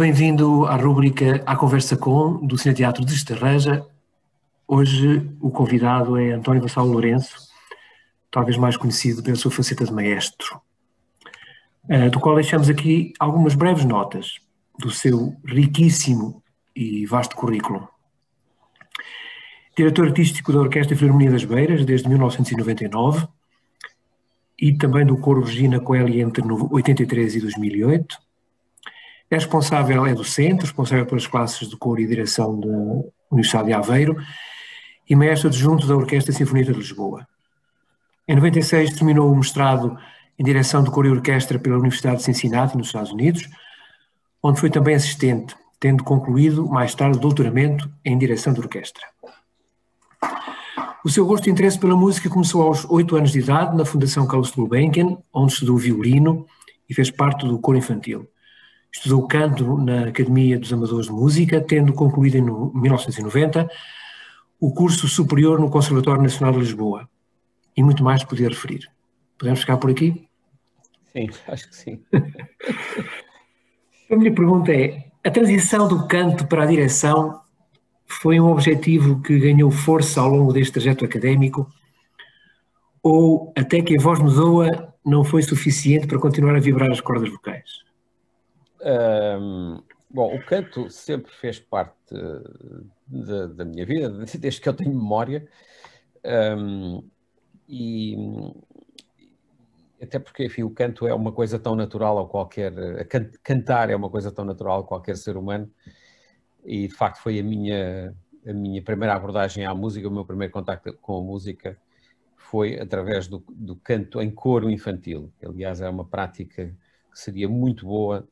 bem-vindo à rúbrica A Conversa Com, do Teatro de Estarreja. Hoje o convidado é António Vassal Lourenço, talvez mais conhecido pela sua faceta de maestro, eh, do qual deixamos aqui algumas breves notas do seu riquíssimo e vasto currículo. Diretor artístico da Orquestra Filharmonia das Beiras desde 1999 e também do Coro Regina Coeli entre 83 e 2008 é responsável, é docente, responsável pelas classes de cor e direção da Universidade de Aveiro e mestre adjunto da Orquestra Sinfónica de Lisboa. Em 96 terminou o mestrado em direção de cor e orquestra pela Universidade de Cincinnati, nos Estados Unidos, onde foi também assistente, tendo concluído mais tarde o doutoramento em direção de orquestra. O seu gosto e interesse pela música começou aos oito anos de idade na Fundação Carlos Gulbenkian, onde estudou violino e fez parte do coro infantil. Estudou canto na Academia dos Amadores de Música, tendo concluído em 1990 o curso superior no Conservatório Nacional de Lisboa. E muito mais podia referir. Podemos ficar por aqui? Sim, acho que sim. a minha pergunta é: a transição do canto para a direção foi um objetivo que ganhou força ao longo deste trajeto académico? Ou até que a voz me doa não foi suficiente para continuar a vibrar as cordas vocais? bom, o canto sempre fez parte eh, da, da, minha vida, desde que eu tenho memória. Um, e até porque enfim, o canto é uma coisa tão natural a qualquer. A can, cantar é uma coisa tão natural a qualquer ser humano. E de facto foi a minha, a minha primeira abordagem à música, o meu primeiro contacto com a música foi através do, do canto em coro infantil. Aliás, era uma prática que seria muito boa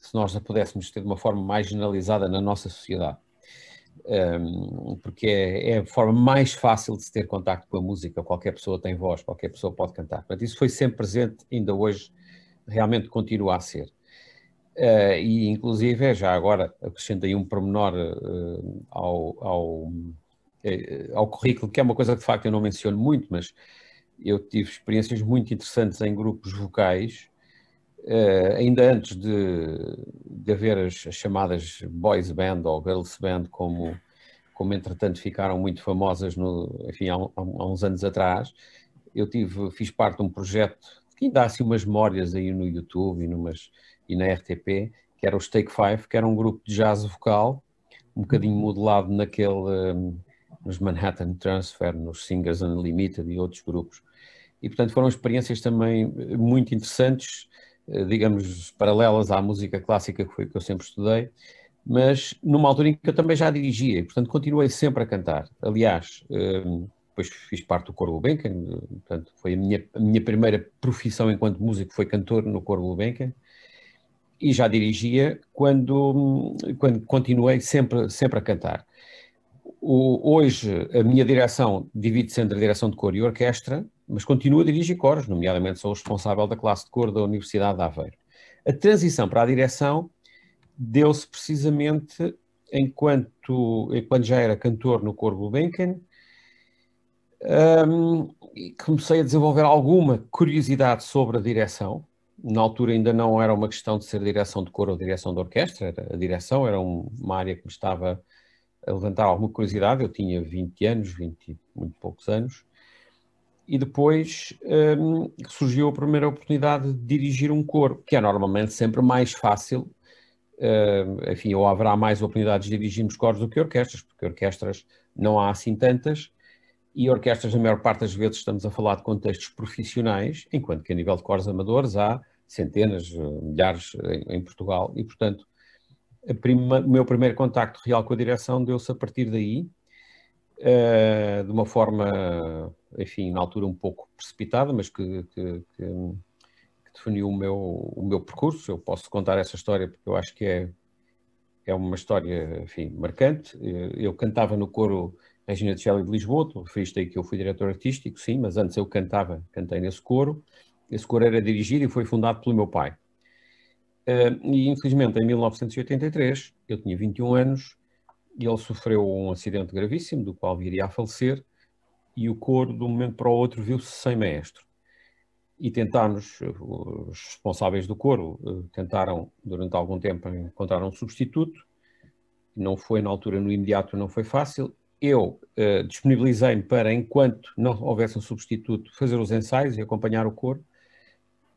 se nós a pudéssemos ter de uma forma mais generalizada na nossa sociedade. Um, porque é, é, a forma mais fácil de se ter contacto com a música, qualquer pessoa tem voz, qualquer pessoa pode cantar. Portanto, isso foi sempre presente, ainda hoje realmente continua a ser. Uh, e inclusive, é já agora, acrescento aí um pormenor uh, ao, ao, uh, ao currículo, que é uma coisa que de facto eu não menciono muito, mas eu tive experiências muito interessantes em grupos vocais, Uh, ainda antes de, de haver as, as, chamadas boys band ou girls band, como, como entretanto ficaram muito famosas no, enfim, há, há, uns anos atrás, eu tive, fiz parte de um projeto que ainda há assim umas memórias aí no YouTube e, numas, e na RTP, que era o Stake Five, que era um grupo de jazz vocal, um bocadinho uhum. modelado naquele, um, nos Manhattan Transfer, nos Singers Unlimited e outros grupos. E portanto foram experiências também eh, muito interessantes, eh, digamos, paralelas à música clássica, que foi o que eu sempre estudei, mas numa altura em que eu também já dirigia, portanto continuei sempre a cantar. Aliás, ehm, depois fiz parte do Coro Gulbenkian, portanto foi a minha, a minha primeira profissão enquanto músico, foi cantor no Coro Gulbenkian, e já dirigia quando, quando continuei sempre, sempre a cantar. O, hoje a minha direção divide-se entre a direção de coro e orquestra, mas continua a dirigir coros, nomeadamente sou o responsável da classe de cor da Universidade de Aveiro. A transição para a direção deu-se precisamente enquanto, enquanto já era cantor no coro Benken, um, comecei a desenvolver alguma curiosidade sobre a direção. Na altura ainda não era uma questão de ser direção de coro ou direção de orquestra, a direção era uma área que me estava a levantar alguma curiosidade. Eu tinha 20 anos, 20 muito poucos anos, e depois um, surgiu a primeira oportunidade de dirigir um coro, que é normalmente sempre mais fácil, hum, enfim, ou haverá mais oportunidades de dirigirmos coros do que orquestras, porque orquestras não há assim tantas, e orquestras, na maior parte das vezes, estamos a falar de contextos profissionais, enquanto que a nível de coros amadores há centenas, eh, milhares em, eh, em Portugal, e portanto, prima, o meu primeiro contacto real com a direção deu-se a partir daí, eh, de uma forma, enfim, na altura um pouco precipitada, mas que, que, que, que definiu o meu, o meu percurso. Eu posso contar essa história porque eu acho que é, é uma história, enfim, marcante. Eh, eu cantava no coro Regina de Shelley de Lisboa, tu referiste aí que eu fui diretor artístico, sim, mas antes eu cantava, cantei nesse coro. Esse coro era dirigido e foi fundado pelo meu pai. Eh, e infelizmente em 1983, eu tinha 21 anos, ele sofreu um acidente gravíssimo, do qual viria a falecer, e o coro, de um momento para o outro, viu-se sem maestro. E tentámos, os responsáveis do coro, eh, tentaram durante algum tempo encontrar um substituto, não foi na altura, no imediato, não foi fácil. Eu eh, disponibilizei-me para, enquanto não houvesse um substituto, fazer os ensaios e acompanhar o coro.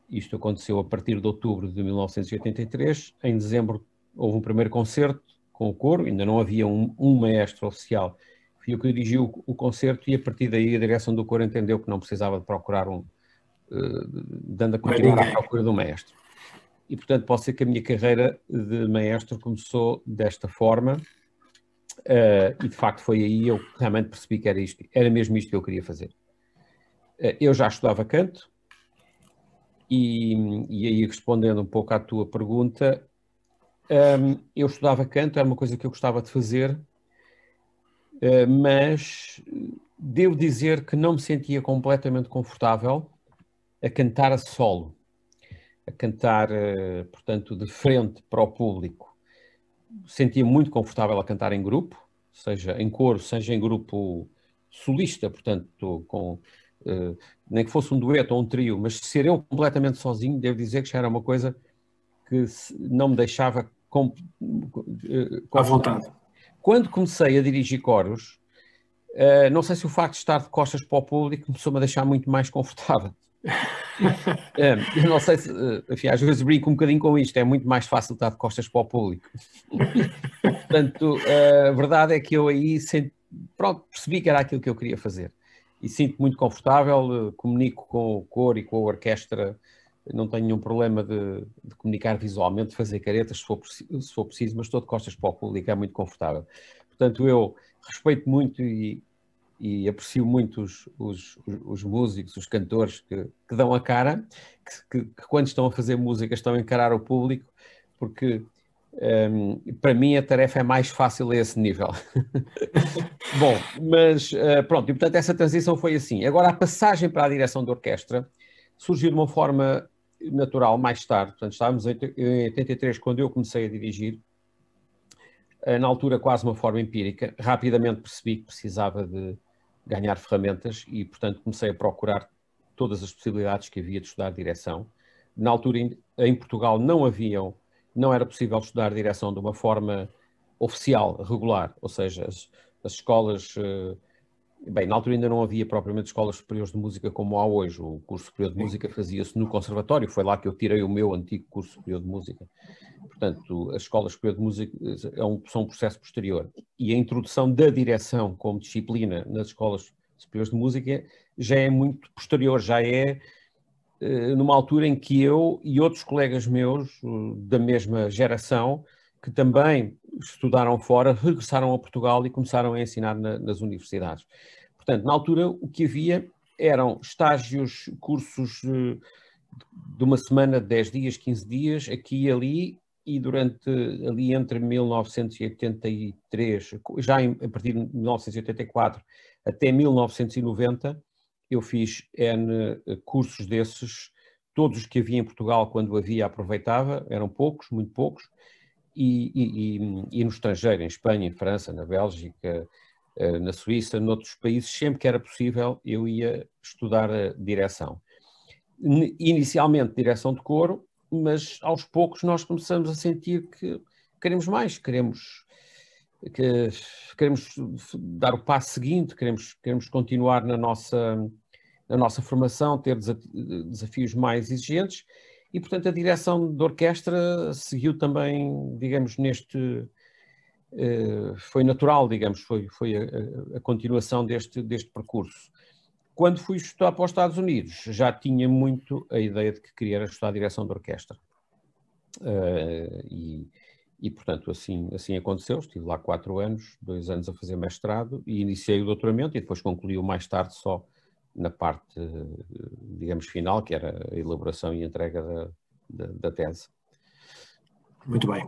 Isto aconteceu a partir de outubro de 1983. Em dezembro houve um primeiro concerto com o coro, ainda não havia um, um maestro oficial. Fui eu que dirigi o, o, concerto e a partir daí a direção do coro entendeu que não precisava de procurar um, uh, dando a continuar à procura de um maestro. E portanto pode ser que a minha carreira de maestro começou desta forma uh, e de facto foi aí eu realmente percebi que era isto, era mesmo isto que eu queria fazer. Uh, eu já estudava canto, e, e, aí respondendo um pouco à tua pergunta, um, eu estudava canto, era uma coisa que eu gostava de fazer, uh, mas devo dizer que não me sentia completamente confortável a cantar a solo, a cantar, uh, portanto, de frente para o público. Sentia muito confortável a cantar em grupo, seja em coro, seja em grupo solista, portanto, com, uh, nem que fosse um dueto ou um trio, mas ser eu completamente sozinho, devo dizer que já era uma coisa que não me deixava com, com à vontade. Quando comecei a dirigir coros, uh, não sei se o facto de estar de costas para o público começou-me a deixar muito mais confortável. Eh, eu não sei se, uh, enfim, às vezes brinco um bocadinho com isto, é muito mais fácil estar de costas para o público. Portanto, uh, a verdade é que eu aí pronto, percebi que era aquilo que eu queria fazer e sinto me muito confortável, comunico com o cor e com a orquestra não tenho nenhum problema de, de, comunicar visualmente, de fazer caretas se for, se for preciso, mas estou de costas para o público, é muito confortável. Portanto, eu respeito muito e, e aprecio muito os, os, os, músicos, os cantores que, que dão a cara, que, que, que, quando estão a fazer música estão a encarar o público, porque um, para mim a tarefa é mais fácil a esse nível. Bom, mas uh, pronto, e portanto essa transição foi assim. Agora a passagem para a direção da orquestra surgiu de uma forma natural mais tarde, portanto estávamos em 83 quando eu comecei a dirigir, eh, na altura quase uma forma empírica, rapidamente percebi que precisava de ganhar ferramentas e portanto comecei a procurar todas as possibilidades que havia de estudar direção. Na altura em Portugal não haviam, não era possível estudar direção de uma forma oficial, regular, ou seja, as, as escolas eh, Bem, na altura ainda não havia propriamente escolas superiores de música como há hoje. O curso superior de música fazia-se no conservatório, foi lá que eu tirei o meu antigo curso superior de música. Portanto, as escolas superior de música eh, é um, são um processo posterior. E a introdução da direção como disciplina nas escolas superiores de música já é muito posterior, já é eh, numa altura em que eu e outros colegas meus da mesma geração que também estudaram fora, regressaram a Portugal e começaram a ensinar na, nas universidades. Portanto, na altura, o que havia eram estágios, cursos eh, de uma semana, 10 dias, 15 dias, aqui e ali, e durante ali entre 1983, já em, a partir de 1984 até 1990, eu fiz N eh, cursos desses, todos os que havia em Portugal quando havia aproveitava, eram poucos, muito poucos, e, e, e, no estrangeiro, em Espanha, em França, na Bélgica, eh, na Suíça, noutros países, sempre que era possível, eu ia estudar a direção. Inicialmente, direção de coro, mas aos poucos nós começamos a sentir que queremos mais, queremos, que, queremos dar o passo seguinte, queremos, queremos continuar na nossa, na nossa formação, ter desafios mais exigentes e, portanto, a direção da orquestra seguiu também, digamos, neste. Eh, foi natural, digamos, foi, foi a, a continuação deste, deste percurso. Quando fui estudar para os Estados Unidos, já tinha muito a ideia de que queria estudar direção de orquestra. Eh, e, e, portanto, assim, assim aconteceu. Estive lá quatro anos, dois anos a fazer mestrado e iniciei o doutoramento e depois concluí mais tarde só na parte, digamos, final, que era a elaboração e entrega da, da, da tese. Muito bem.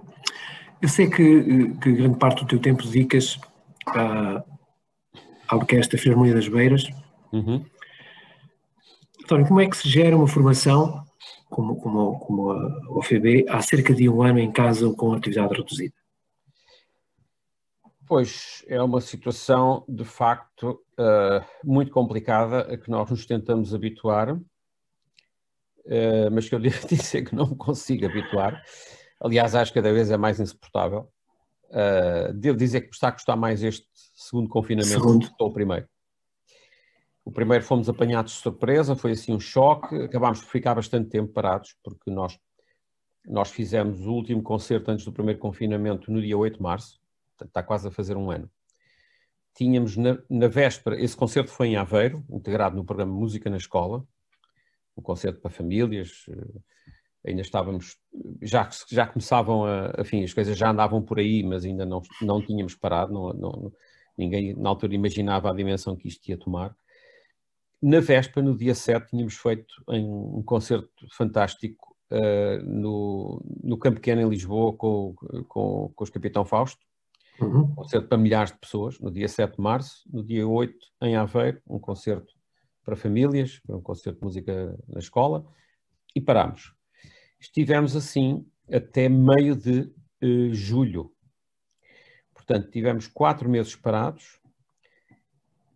Eu sei que, que, grande parte do teu tempo dedicas à, ah, à Orquestra Filharmonia das Beiras. Uhum. António, como é que se gera uma formação, como, como, como a OFB, há cerca de um ano em casa ou com atividade reduzida? Pois, é uma situação de facto eh, muito complicada a que nós nos tentamos habituar, eh, mas que eu devo dizer que não me consigo habituar. Aliás, acho que cada vez é mais insuportável. Eh, devo dizer que está a custar mais este segundo confinamento do que o primeiro. O primeiro fomos apanhados de surpresa, foi assim um choque, acabámos por ficar bastante tempo parados, porque nós, nós fizemos o último concerto antes do primeiro confinamento no dia 8 de março está quase a fazer um ano. Tínhamos na, na véspera, esse concerto foi em Aveiro, integrado no programa Música na Escola, um concerto para famílias, eh, ainda estávamos, já, já começavam a, afim, as coisas já andavam por aí, mas ainda não, não tínhamos parado, não, não, ninguém na altura imaginava a dimensão que isto ia tomar. Na véspera, no dia 7, tínhamos feito um concerto fantástico uh, no, no Campo Pequeno em Lisboa com, com, com os Capitão Fausto, Uhum. Concerto para milhares de pessoas, no dia 7 de março. No dia 8, em Aveiro, um concerto para famílias, um concerto de música na escola. E parámos. Estivemos assim até meio de uh, julho. Portanto, tivemos quatro meses parados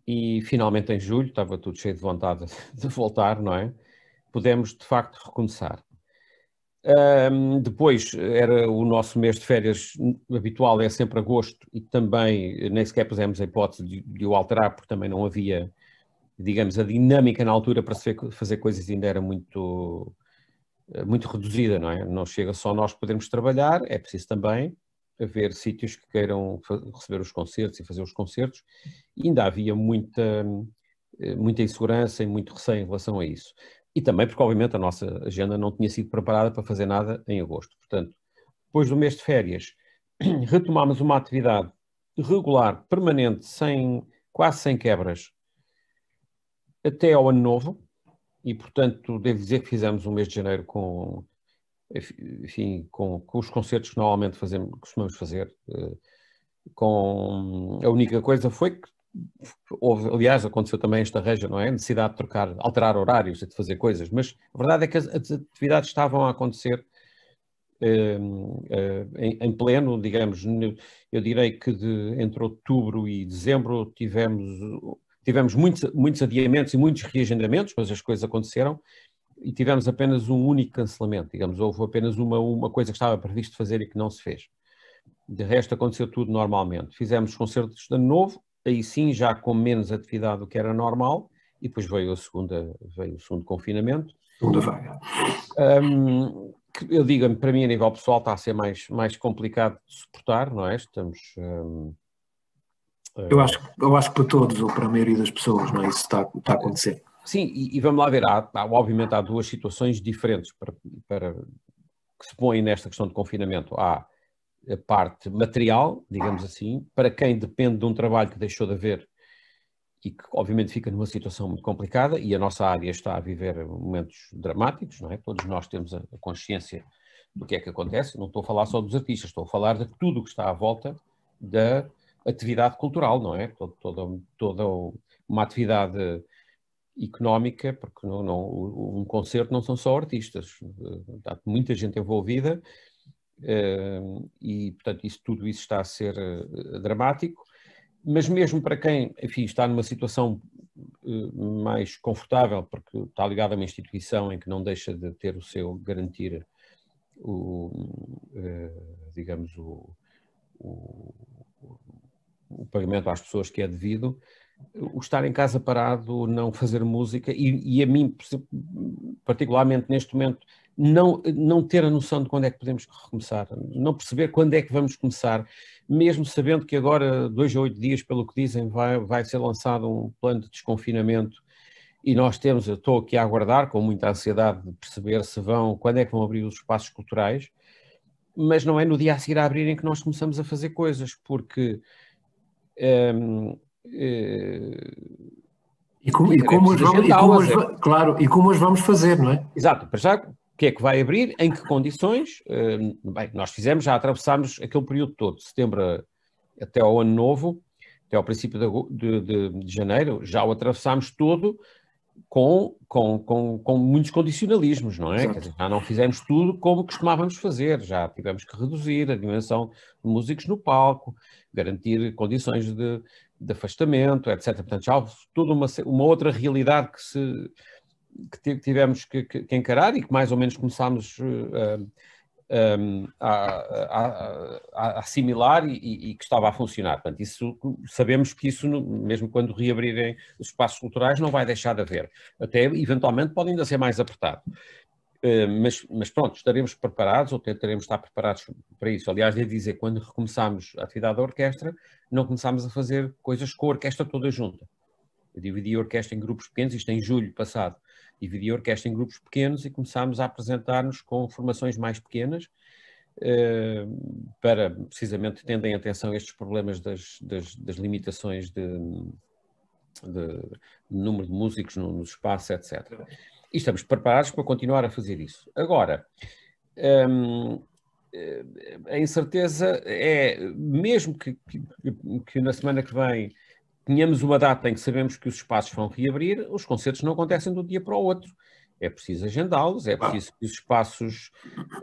e finalmente em julho, estava tudo cheio de vontade de voltar, não é? Pudemos de facto recomeçar. Um, depois era o nosso mês de férias habitual, é sempre agosto, e também eh, nem sequer pusemos a hipótese de, de o alterar, porque também não havia, digamos, a dinâmica na altura para se fazer coisas ainda era muito, eh, muito reduzida, não é? Não chega só nós podermos trabalhar, é preciso também haver sítios que queiram receber os concertos e fazer os concertos, e ainda havia muita, eh, muita insegurança e muito receio em relação a isso. E também porque, obviamente, a nossa agenda não tinha sido preparada para fazer nada em agosto. Portanto, depois do mês de férias, retomámos uma atividade regular, permanente, sem, quase sem quebras, até ao ano novo. E, portanto, devo dizer que fizemos um mês de janeiro com, enfim, com, com os concertos que normalmente fazemos, costumamos fazer. Eh, com, a única coisa foi que houve, aliás, aconteceu também esta região, não é? necessidade de trocar, alterar horários e de fazer coisas, mas a verdade é que as, atividades estavam a acontecer hum, eh, em, pleno, digamos, eu direi que de, entre outubro e dezembro tivemos, tivemos muitos, muitos adiamentos e muitos reagendamentos, mas as coisas aconteceram e tivemos apenas um único cancelamento, digamos, houve apenas uma, uma coisa que estava previsto fazer e que não se fez. De resto, aconteceu tudo normalmente. Fizemos concertos de novo, aí sim já com menos atividade do que era normal, e depois veio, a segunda, veio o segundo confinamento. Segunda vaga. Um, eu digo, para mim a nível pessoal está a ser mais, mais complicado de suportar, não é? Estamos... Um, ah, eu acho, eu acho que para todos, ou para a maioria das pessoas, não é? Isso está, está a acontecer. Sim, e, e vamos lá ver, há, há, obviamente há duas situações diferentes para, para, que se põem nesta questão de confinamento. Há parte material, digamos ah. assim, para quem depende de um trabalho que deixou de haver e que obviamente fica numa situação muito complicada e a nossa área está a viver momentos dramáticos, não é? Todos nós temos a consciência do que é que acontece, não estou a falar só dos artistas, estou a falar de tudo o que está à volta da atividade cultural, não é? Toda, toda, toda uma atividade económica, porque não, não, um concerto não são só artistas, há muita gente envolvida e, portanto, isso, tudo isso está a ser eh, dramático. Mas mesmo para quem, enfim, está numa situação eh, mais confortável, porque está ligado a uma instituição em que não deixa de ter o seu garantir o, eh, digamos, o, o, o pagamento às pessoas que é devido, o estar em casa parado, não fazer música, e, e, a mim, particularmente neste momento, não, não ter a noção de quando é que podemos recomeçar, não perceber quando é que vamos começar, mesmo sabendo que agora, dois ou oito dias, pelo que dizem, vai, vai ser lançado um plano de desconfinamento e nós temos, eu estou aqui a aguardar com muita ansiedade de perceber se vão, quando é que vão abrir os espaços culturais, mas não é no dia a seguir a abrirem que nós começamos a fazer coisas, porque. Ehm, eh, e como, e é como as vamos, e como as, é claro, e como as vamos fazer, não é? Exato, para já que é que vai abrir, em que condições. Eh, bem, nós fizemos, já atravessámos aquele período todo, de setembro até ao ano novo, até ao princípio de, de, de janeiro, já o atravessámos todo com, com, com, com muitos condicionalismos, não é? Dizer, já não fizemos tudo como costumávamos fazer, já tivemos que reduzir a dimensão de músicos no palco, garantir condições de, de afastamento, etc. Portanto, já houve toda uma, uma outra realidade que se que tivemos que, que, encarar e que mais ou menos começámos eh, eh, eh, a, a, a, assimilar e, e, que estava a funcionar. Portanto, isso, sabemos que isso, mesmo quando reabrirem os espaços culturais, não vai deixar de haver. Até, eventualmente, pode ainda ser mais apertado. Mas, mas, pronto, estaremos preparados ou tentaremos estar preparados para isso. Aliás, devo dizer, quando recomeçámos a atividade da orquestra, não começámos a fazer coisas com a orquestra toda junta. Eu dividi a orquestra em grupos pequenos, isto em julho passado dividi a orquestra em grupos pequenos e começámos a apresentar-nos com formações mais pequenas, eh, para precisamente tendem atenção a estes problemas das, das, das limitações de, de, número de músicos no, no, espaço, etc. E estamos preparados para continuar a fazer isso. Agora, hum, a incerteza é, mesmo que, que, que na semana que vem tínhamos uma data em que sabemos que os espaços vão reabrir, os concertos não acontecem de um dia para o outro. É preciso agendá-los, é preciso que os espaços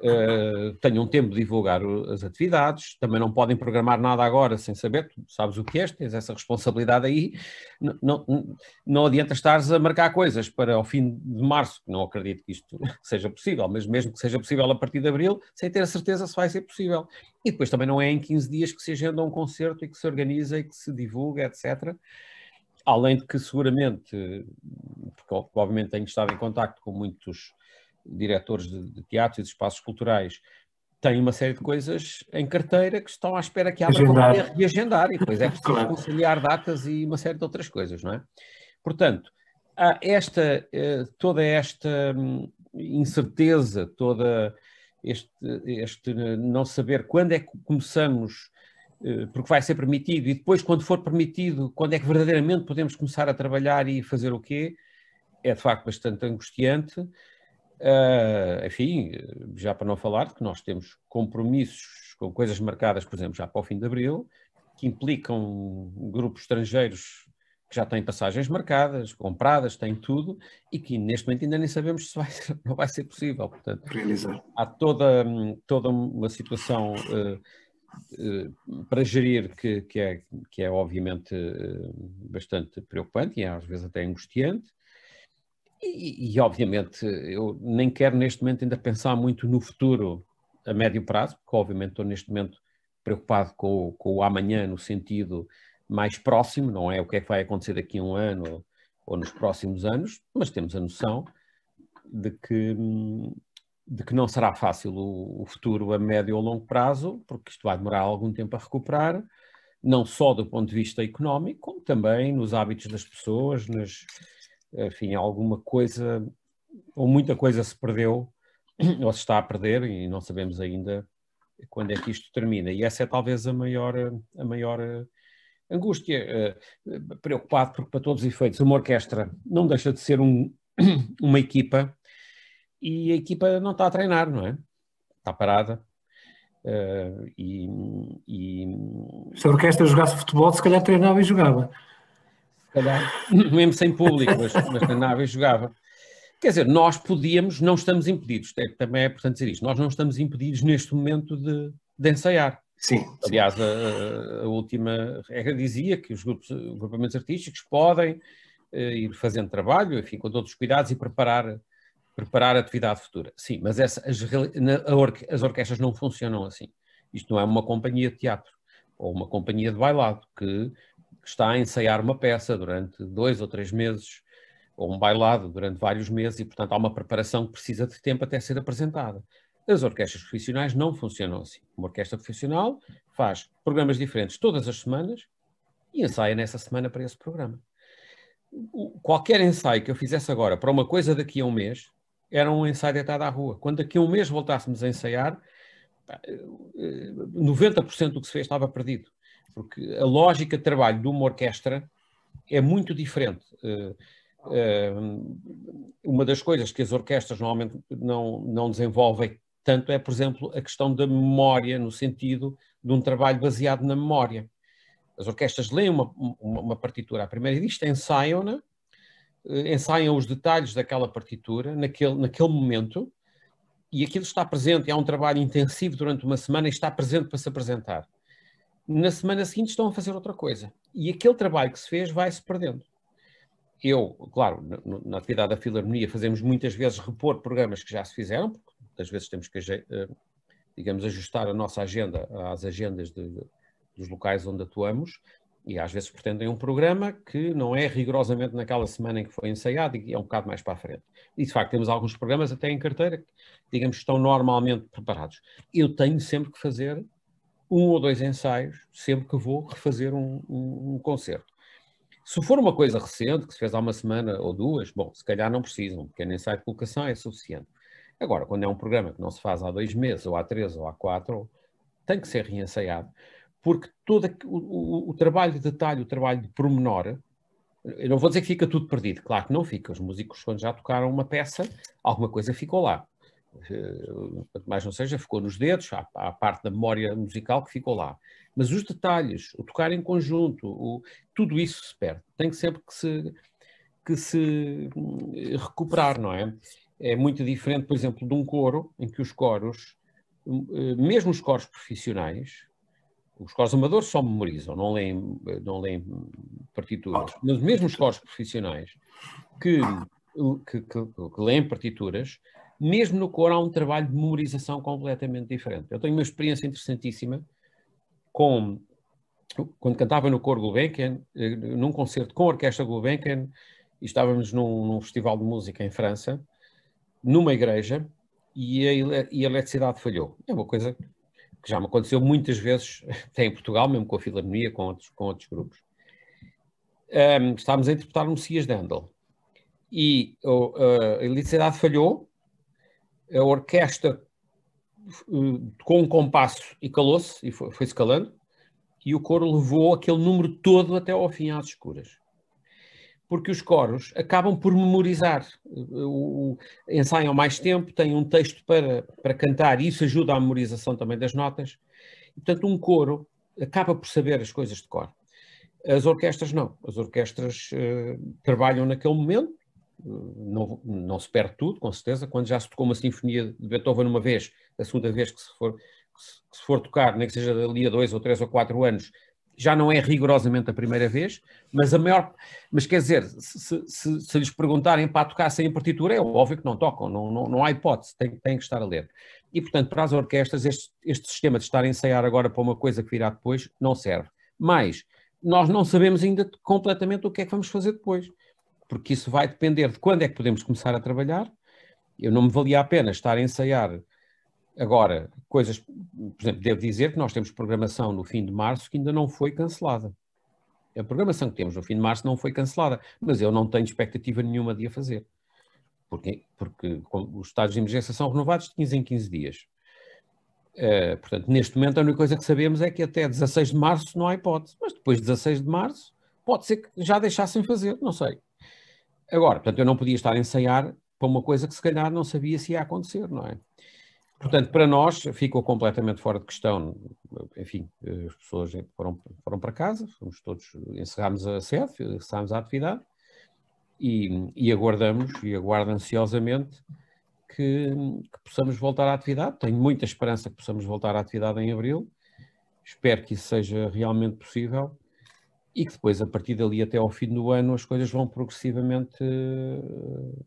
uh, tenham tempo de divulgar as atividades, também não podem programar nada agora sem saber, tu sabes o que és, tens essa responsabilidade aí. Não, não, não adianta estares a marcar coisas para o fim de março, que não acredito que isto seja possível, mas mesmo que seja possível a partir de abril, sem ter a certeza se vai ser possível. E depois também não é em 15 dias que se agenda um concerto e que se organiza e que se divulga, etc. Além de que seguramente, porque obviamente tenho estado em contacto com muitos diretores de, de teatros e de espaços culturais, tem uma série de coisas em carteira que estão à espera que abra para reagendar e depois é preciso claro. conciliar datas e uma série de outras coisas, não é? Portanto, há esta, eh, toda esta hum, incerteza, toda este, este não saber quando é que começamos eh, porque vai ser permitido, e depois, quando for permitido, quando é que verdadeiramente podemos começar a trabalhar e fazer o quê, é de facto bastante angustiante. Uh, enfim, já para não falar de que nós temos compromissos com coisas marcadas, por exemplo, já para o fim de abril, que implicam grupos estrangeiros que já têm passagens marcadas, compradas, têm tudo, e que neste momento ainda nem sabemos se vai, não vai ser possível. Portanto, Realizar. há toda, hum, toda uma situação. Uh, eh, para gerir, que, que, é, que é obviamente eh, bastante preocupante e às vezes até angustiante. E, e, obviamente eu nem quero neste momento ainda pensar muito no futuro a médio prazo, porque obviamente estou neste momento preocupado com, com o amanhã no sentido mais próximo, não é o que é que vai acontecer daqui a um ano ou nos próximos anos, mas temos a noção de que hum, de que não será fácil o, o futuro a médio ou longo prazo, porque isto vai demorar algum tempo a recuperar, não só do ponto de vista económico, como também nos hábitos das pessoas, nas, enfim, alguma coisa, ou muita coisa se perdeu, ou se está a perder, e não sabemos ainda quando é que isto termina. E essa é talvez a maior, a maior eh, angústia, eh, preocupado porque para todos os efeitos uma orquestra não deixa de ser um, uma equipa e a equipa não está a treinar, não é? Está parada. Uh, e, e... Se a orquestra jogasse futebol, se calhar treinava e jogava. Se calhar, mesmo sem público, mas, mas treinava e jogava. Quer dizer, nós podíamos, não estamos impedidos, é, também é importante dizer isto, nós não estamos impedidos neste momento de, de ensaiar. Sim. Aliás, a, a, última regra dizia que os grupos, agrupamentos artísticos podem uh, ir fazendo trabalho, enfim, com todos os cuidados e preparar preparar a atividade futura. Sim, mas essa, as, orque, as orquestras não funcionam assim. Isto não é uma companhia de teatro ou uma companhia de bailado que está a ensaiar uma peça durante dois ou três meses, ou um bailado durante vários meses, e portanto há uma preparação que precisa de tempo até ser apresentada. As orquestras profissionais não funcionam assim. Uma orquestra profissional faz programas diferentes todas as semanas e ensaia nessa semana para esse programa. Qualquer ensaio que eu fizesse agora para uma coisa daqui a um mês era um ensaio deitado à rua. Quando daqui a um mês voltássemos a ensaiar, 90% eh, do que se fez estava perdido, porque a lógica de trabalho de uma orquestra é muito diferente. Eh, eh, uma das coisas que as orquestras normalmente não, não desenvolvem tanto é, por exemplo, a questão da memória, no sentido de um trabalho baseado na memória. As orquestras leem uma, uma, uma partitura à primeira vista, é ensaiam-na, eh, ensaiam os detalhes daquela partitura naquele, naquele momento e aquilo está presente, é um trabalho intensivo durante uma semana e está presente para se apresentar. Na semana seguinte estão a fazer outra coisa e aquele trabalho que se fez vai-se perdendo. Eu, claro, na, na atividade da Filarmonia fazemos muitas vezes repor programas que já se fizeram, porque às vezes temos que, eh, digamos, ajustar a nossa agenda às agendas de, dos locais onde atuamos, e às vezes pretendem um programa que não é rigorosamente naquela semana em que foi ensaiado e é um bocado mais para a frente. E de facto temos alguns programas até em carteira que, digamos, estão normalmente preparados. Eu tenho sempre que fazer um ou dois ensaios sempre que vou refazer um, um, um concerto. Se for uma coisa recente, que se fez há uma semana ou duas, bom, se calhar não precisa, um pequeno ensaio de colocação é suficiente. Agora, quando é um programa que não se faz há dois meses, ou há três, ou há quatro, tem que ser reensaiado porque todo o, o, o trabalho de detalhe, o trabalho de promenor, eu não vou dizer que fica tudo perdido, claro que não fica. Os músicos, quando já tocaram uma peça, alguma coisa ficou lá. Eh, quanto mais não seja, ficou nos dedos, há, há parte da memória musical que ficou lá. Mas os detalhes, o tocar em conjunto, o, tudo isso se perde. Tem que sempre que se, que se hum, recuperar, não é? É muito diferente, por exemplo, de um coro, em que os coros, hum, eh, mesmo os coros profissionais, os coros amadores só memorizam, não leem, não leem partituras. Mas mesmo os cores profissionais que, que, que, que leem partituras, mesmo no cor há um trabalho de memorização completamente diferente. Eu tenho uma experiência interessantíssima com quando cantava no cor Gulbenkian, eh, num concerto com a orquestra Gulbenkian, e estávamos num, num festival de música em França, numa igreja, e a, e a eletricidade falhou. É uma coisa que já me aconteceu muitas vezes, até em Portugal, mesmo com a Filarmonia, com outros, com outros grupos. Um, estávamos a interpretar o Messias de e uh, a eletricidade falhou, a orquestra uh, com um compasso e calou-se, e foi, foi escalando, e o coro levou aquele número todo até ao fim às escuras porque os coros acabam por memorizar, o, o, ensaiam mais tempo, têm um texto para, para cantar, e isso ajuda à memorização também das notas. E, portanto, um coro acaba por saber as coisas de cor. As orquestras não, as orquestras uh, trabalham naquele momento, não, não se perde tudo, com certeza, quando já se tocou uma sinfonia de Beethoven uma vez, a segunda vez que se for, que se, que se for tocar, nem que seja ali a dois ou três ou quatro anos, já não é rigorosamente a primeira vez, mas a maior. Mas quer dizer, se, se, se lhes perguntarem para tocar sem a partitura, é óbvio que não tocam, não, não, não há hipótese, têm, têm que estar a ler. E, portanto, para as orquestras, este, este sistema de estar a ensaiar agora para uma coisa que virá depois não serve. Mas nós não sabemos ainda completamente o que é que vamos fazer depois, porque isso vai depender de quando é que podemos começar a trabalhar. Eu não me valia a pena estar a ensaiar Agora, coisas, por exemplo, devo dizer que nós temos programação no fim de março que ainda não foi cancelada. A programação que temos no fim de março não foi cancelada, mas eu não tenho expectativa nenhuma de a fazer. Porque, porque os estados de emergência são renovados de 15 em 15 dias. Uh, portanto, neste momento a única coisa que sabemos é que até 16 de março não há hipótese, mas depois de 16 de março pode ser que já deixassem fazer, não sei. Agora, portanto, eu não podia estar a ensaiar para uma coisa que se calhar não sabia se ia acontecer, não é? Portanto, para nós ficou completamente fora de questão, enfim, as pessoas foram, foram para casa, fomos todos, encerramos a sede, encerramos a atividade e, e aguardamos e aguardo ansiosamente que, que, possamos voltar à atividade. Tenho muita esperança que possamos voltar à atividade em abril, espero que isso seja realmente possível e que depois, a partir dali até ao fim do ano, as coisas vão progressivamente eh,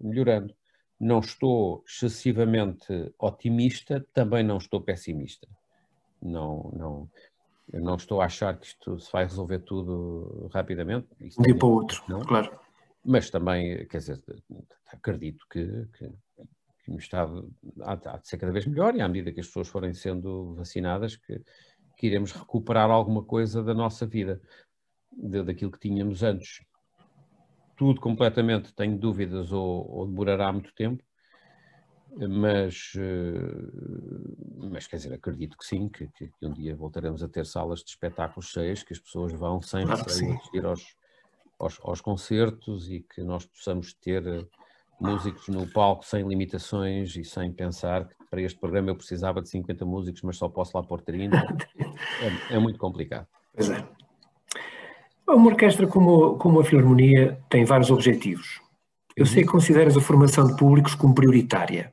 melhorando. Não estou excessivamente otimista, também não estou pessimista. Não, não, eu não estou a achar que isto se vai resolver tudo rapidamente. Isto um dia é para o outro, não, claro. Mas também, quer dizer, acredito que, que, que o Estado há, há de ser cada vez melhor e à medida que as pessoas forem sendo vacinadas, que, que iremos recuperar alguma coisa da nossa vida, de, daquilo que tínhamos antes tudo completamente, tenho dúvidas, ou, ou demorará muito tempo, mas, eh, mas quer dizer, acredito que sim, que, que, um dia voltaremos a ter salas de espetáculos cheias, que as pessoas vão sem receio ah, assistir aos, aos, aos, concertos e que nós possamos ter eh, músicos no palco sem limitações e sem pensar que para este programa eu precisava de 50 músicos, mas só posso lá pôr 30. é, é muito complicado. Pois é. Uma orquestra como, como a Filarmonia tem vários objetivos. Eu sei que consideras a formação de públicos como prioritária.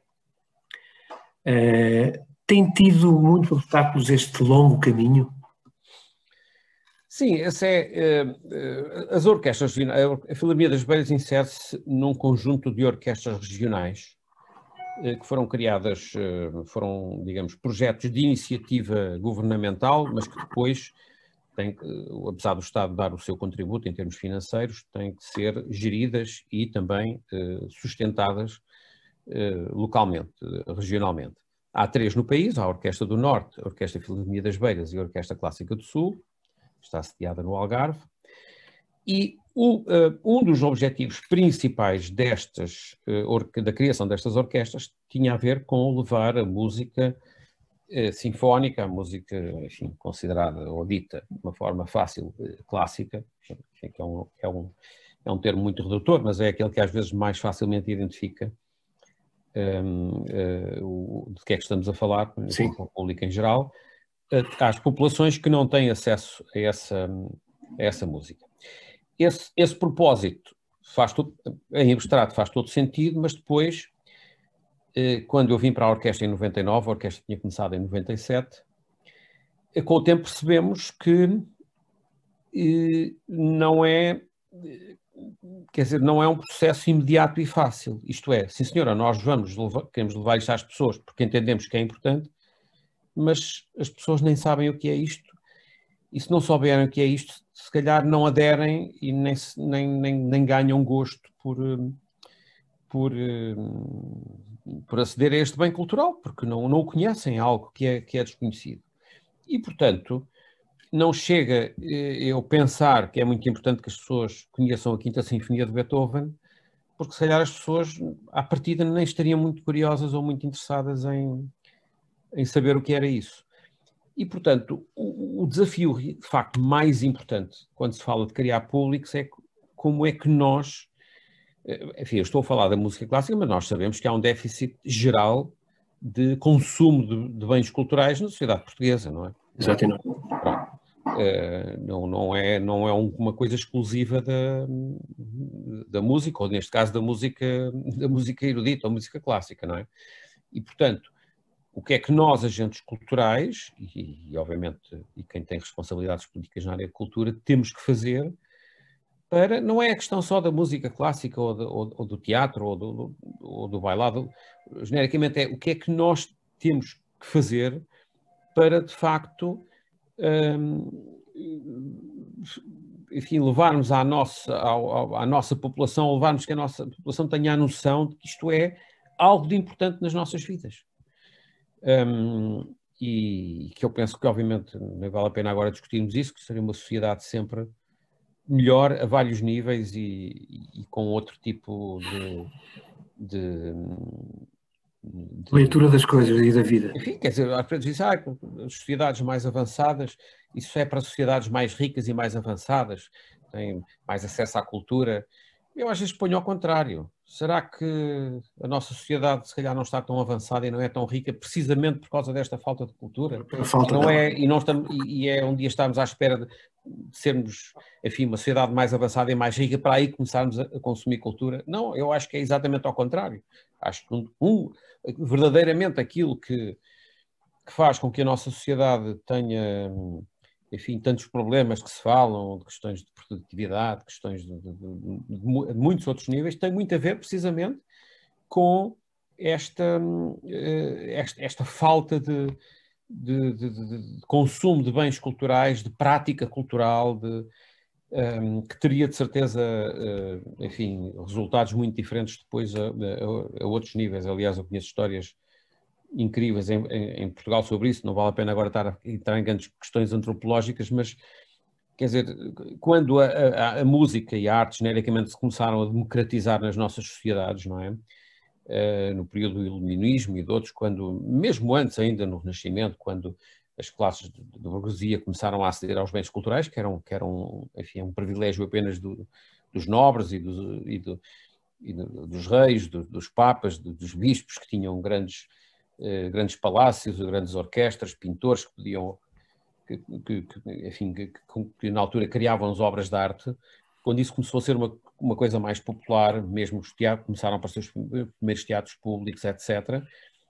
Uh, tem tido muitos obstáculos este longo caminho? Sim, essa é, uh, as orquestras a Filarmonia das Beiras insere-se num conjunto de orquestras regionais que foram criadas, foram, digamos, projetos de iniciativa governamental, mas que depois tem que, apesar do Estado dar o seu contributo em termos financeiros, têm que ser geridas e também eh, sustentadas eh, localmente, regionalmente. Há três no país, a Orquestra do Norte, a Orquestra Filarmonia das Beiras e a Orquestra Clássica do Sul, está sediada no Algarve, e o, uh, um dos objetivos principais destas, uh, da criação destas orquestras tinha a ver com levar a música eh, sinfónica, música enfim, considerada ou dita de uma forma fácil eh, clássica, enfim, que é um, é, um, é um termo muito redutor, mas é aquele que às vezes mais facilmente identifica um, ehm, uh, eh, o, de que é que estamos a falar, Sim. com o público em geral, às populações que não têm acesso a essa, a essa música. Esse, esse propósito faz tudo em abstrato faz todo sentido, mas depois eh, quando eu vim para a orquestra em 99, a orquestra tinha começado em 97, eh, com o tempo percebemos que eh, não é, quer dizer, não é um processo imediato e fácil. Isto é, sim senhora, nós vamos, levar, queremos levar isto às pessoas porque entendemos que é importante, mas as pessoas nem sabem o que é isto e se não souberem o que é isto, se calhar não aderem e nem, nem, nem, nem ganham gosto por, por por aceder a este bem cultural, porque não, não o conhecem, é algo que é, que é desconhecido. E, portanto, não chega eh, eu pensar que é muito importante que as pessoas conheçam a Quinta Sinfonia de Beethoven, porque se calhar as pessoas, à partida, nem estariam muito curiosas ou muito interessadas em, em saber o que era isso. E, portanto, o, o desafio, de facto, mais importante quando se fala de criar públicos é como é que nós eh, enfim, eu estou a falar da música clássica, mas nós sabemos que há um déficit geral de consumo de, de bens culturais na sociedade portuguesa, não é? Exatamente. Eh, não, não é, não é uma coisa exclusiva da, da música, ou neste caso da música, da música erudita, ou música clássica, não é? E, portanto, o que é que nós, agentes culturais, e, e obviamente e quem tem responsabilidades políticas na área de cultura, temos que fazer para. Não é a questão só da música clássica ou, de, ou, ou do teatro ou do, do, ou do bailado, genericamente é o que é que nós temos que fazer para, de facto, hum, enfim, levarmos à nossa, à, à nossa população, levarmos que a nossa população tenha a noção de que isto é algo de importante nas nossas vidas. Um, e que eu penso que, obviamente, não vale a pena agora discutirmos isso, que seria uma sociedade sempre melhor a vários níveis e, e com outro tipo de, de, de, leitura das coisas e da vida. Enfim, quer dizer, às vezes dizem, ah, as sociedades mais avançadas, isso é para sociedades mais ricas e mais avançadas, têm mais acesso à cultura, eu às vezes ponho ao contrário. Será que a nossa sociedade, se calhar, não está tão avançada e não é tão rica precisamente por causa desta falta de cultura? Falta não é, e, não estamos, e é um dia estamos à espera de sermos, enfim, uma sociedade mais avançada e mais rica para aí começarmos a consumir cultura? Não, eu acho que é exatamente ao contrário. Acho que, um, verdadeiramente, aquilo que, que faz com que a nossa sociedade tenha hum, enfim, tantos problemas que se falam, de questões de produtividade, questões de, de, de, de muitos outros níveis, tem muito a ver precisamente com esta, hum, eh, esta, esta falta de, de, de, de, consumo de bens culturais, de prática cultural, de, um, que teria de certeza, eh, enfim, resultados muito diferentes depois a, a, a, outros níveis. Aliás, eu conheço histórias incríveis em, em, Portugal sobre isso, não vale a pena agora estar, em grandes questões antropológicas, mas quer dizer, quando a, a, a, música e a arte genericamente se começaram a democratizar nas nossas sociedades, não é? Uh, no período do iluminismo e de outros, quando, mesmo antes ainda no Renascimento, quando as classes de, de burguesia começaram a aceder aos bens culturais, que eram, que eram enfim, é um privilégio apenas do, dos nobres e, do, e, do, e dos reis, dos papas, dos bispos, que tinham grandes eh, grandes palácios, grandes orquestras, pintores que podiam, que, que, que enfim, que, que, na altura criavam as obras de arte. Quando isso começou a ser uma, uma coisa mais popular, mesmo os teatros, começaram a aparecer os primeiros teatros públicos, etc.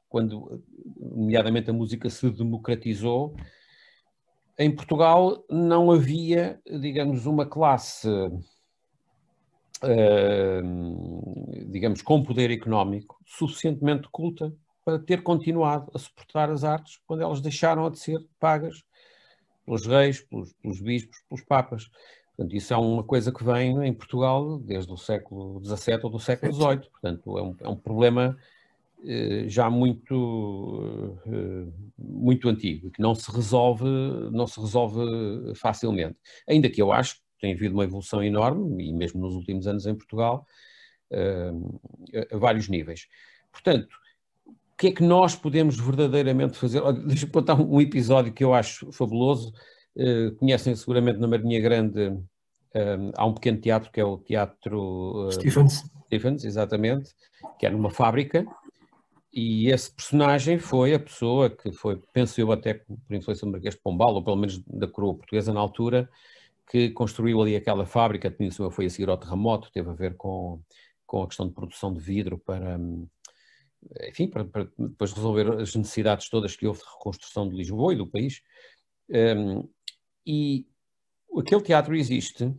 Quando, nomeadamente, a música se democratizou, em Portugal não havia, digamos, uma classe, uh, digamos, com poder económico suficientemente culta para ter continuado a suportar as artes quando elas deixaram de ser pagas pelos reis, pelos, pelos bispos, pelos papas. Portanto, isso é uma coisa que vem em Portugal desde o século XVII ou do século XVIII. Portanto, é um, é um problema eh, já muito, eh, muito antigo, que não se, resolve, não se resolve facilmente. Ainda que eu acho que tem havido uma evolução enorme, e mesmo nos últimos anos em Portugal, eh, a vários níveis. Portanto, o que é que nós podemos verdadeiramente fazer? Deixa-me contar um episódio que eu acho fabuloso. Uh, eh, conhecem seguramente na Marinha Grande uh, há um pequeno teatro que é o Teatro uh, Stephens. Stephens, exatamente, que é numa fábrica. E esse personagem foi a pessoa que foi, penso eu, até por influência do Marquês de Pombal, ou pelo menos da coroa portuguesa na altura, que construiu ali aquela fábrica. Tinha, foi a seguir ao terremoto, teve a ver com, com a questão de produção de vidro para. Um, enfim, para, para, depois resolver as necessidades todas que houve de reconstrução de Lisboa e do país. Um, e aquele teatro existe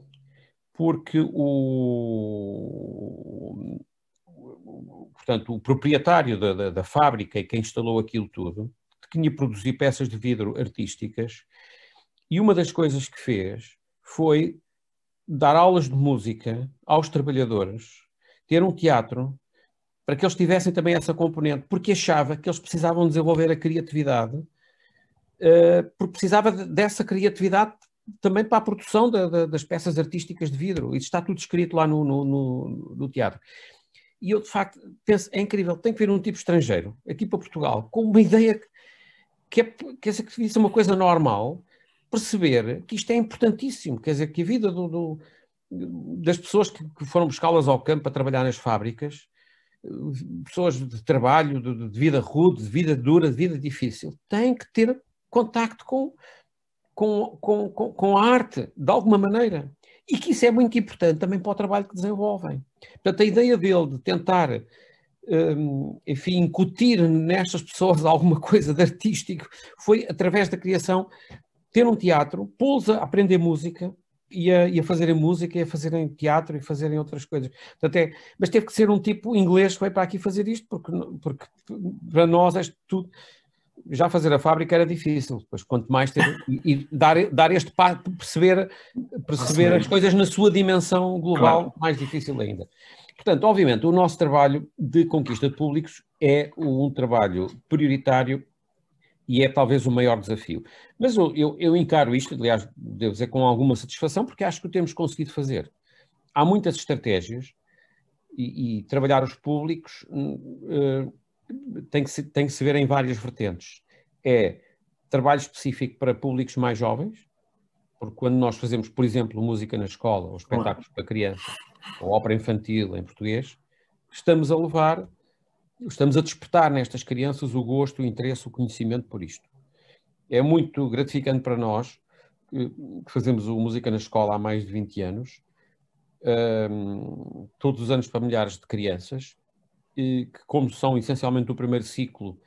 porque o, portanto, o proprietário da, da, da fábrica e quem instalou aquilo tudo tinha produzir peças de vidro artísticas e uma das coisas que fez foi dar aulas de música aos trabalhadores, ter um teatro para que eles tivessem também essa componente, porque achava que eles precisavam desenvolver a criatividade, eh, porque precisava dessa criatividade também para a produção da, da, das peças artísticas de vidro. Isso está tudo escrito lá no, no, no, no teatro. E eu, de facto, penso, é incrível, tem que vir um tipo estrangeiro aqui para Portugal, com uma ideia que, é, que, é, que isso é uma coisa normal, perceber que isto é importantíssimo, quer dizer, que a vida do, do, das pessoas que, que foram buscá-las ao campo para trabalhar nas fábricas pessoas de trabalho, de, de, vida rude, de vida dura, de vida difícil, têm que ter contacto com, com, com, com, com a arte, de alguma maneira. E que isso é muito importante também para o trabalho que desenvolvem. Portanto, a ideia dele de tentar um, enfim, incutir nestas pessoas alguma coisa de artístico, foi através da criação ter um teatro, pô-los a aprender música, e a, e a fazerem música, e a fazerem teatro e fazerem outras coisas. Portanto, é, mas teve que ser um tipo inglês que veio para aqui fazer isto, porque, porque para nós tudo. Já fazer a fábrica era difícil, pois quanto mais ter, e dar, dar este passo, perceber, perceber as coisas na sua dimensão global, claro. mais difícil ainda. Portanto, obviamente, o nosso trabalho de conquista de públicos é um trabalho prioritário e é talvez o maior desafio. Mas eu, eu, eu, encaro isto, aliás, devo dizer com alguma satisfação, porque acho que o temos conseguido fazer. Há muitas estratégias e, e trabalhar os públicos uh, tem, que se, tem que se ver em várias vertentes. É trabalho específico para públicos mais jovens, porque quando nós fazemos, por exemplo, música na escola, ou espetáculos para crianças, ou ópera infantil em português, estamos a levar estamos a despertar nestas crianças o gosto, o interesse, o conhecimento por isto. É muito gratificante para nós, eh, que fazemos o Música na Escola há mais de 20 anos, ehm, todos os anos para milhares de crianças, e que, como são essencialmente do primeiro ciclo,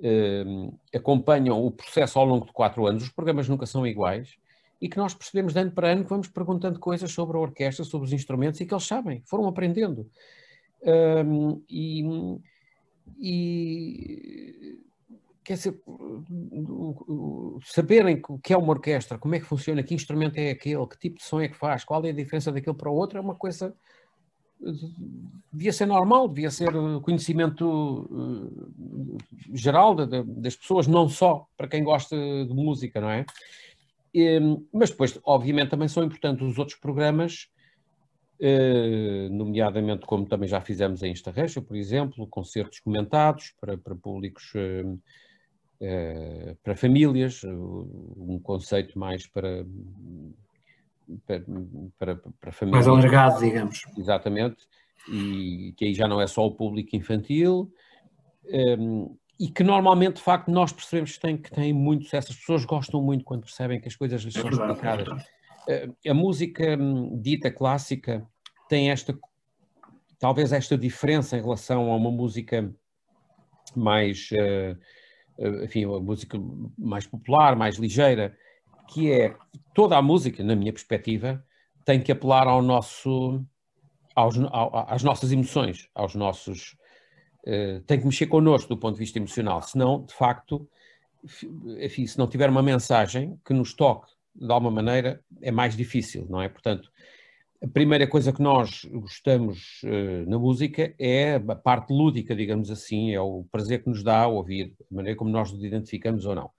ehm, acompanham o processo ao longo de quatro anos, os programas nunca são iguais, e que nós percebemos de ano para ano que vamos perguntando coisas sobre a orquestra, sobre os instrumentos, e que eles sabem, foram aprendendo. Um, ehm, e e quer dizer, saberem o que é uma orquestra, como é que funciona, que instrumento é aquele, que tipo de som é que faz, qual é a diferença daquele para o outro, é uma coisa. Devia ser normal, devia ser eh, conhecimento eh, geral das pessoas, não só para quem gosta de música, não é? Mas depois, obviamente, também são importantes os outros programas eh, nomeadamente como também já fizemos em Estarrecha, por exemplo, concertos comentados para, para públicos, eh, eh, para famílias, um conceito mais para, para, para, para famílias. Mais alargado, digamos. Exatamente, e que aí já não é só o público infantil. Ehm, e que normalmente, de facto, nós percebemos que tem, que tem muito sucesso. As pessoas gostam muito quando percebem que as coisas lhes são é é explicadas. A música hum, dita clássica tem esta, talvez esta diferença em relação a uma música mais, eh, eh, enfim, uma música mais popular, mais ligeira, que é toda a música, na minha perspectiva, tem que apelar ao nosso, aos, ao, às nossas emoções, aos nossos. Uh, tem que mexer connosco do ponto de vista emocional, senão, de facto, enfim, se não tiver uma mensagem que nos toque de alguma maneira, é mais difícil, não é? Portanto, a primeira coisa que nós gostamos uh, na música é a parte lúdica, digamos assim, é o prazer que nos dá ouvir, a maneira como nós nos identificamos ou não.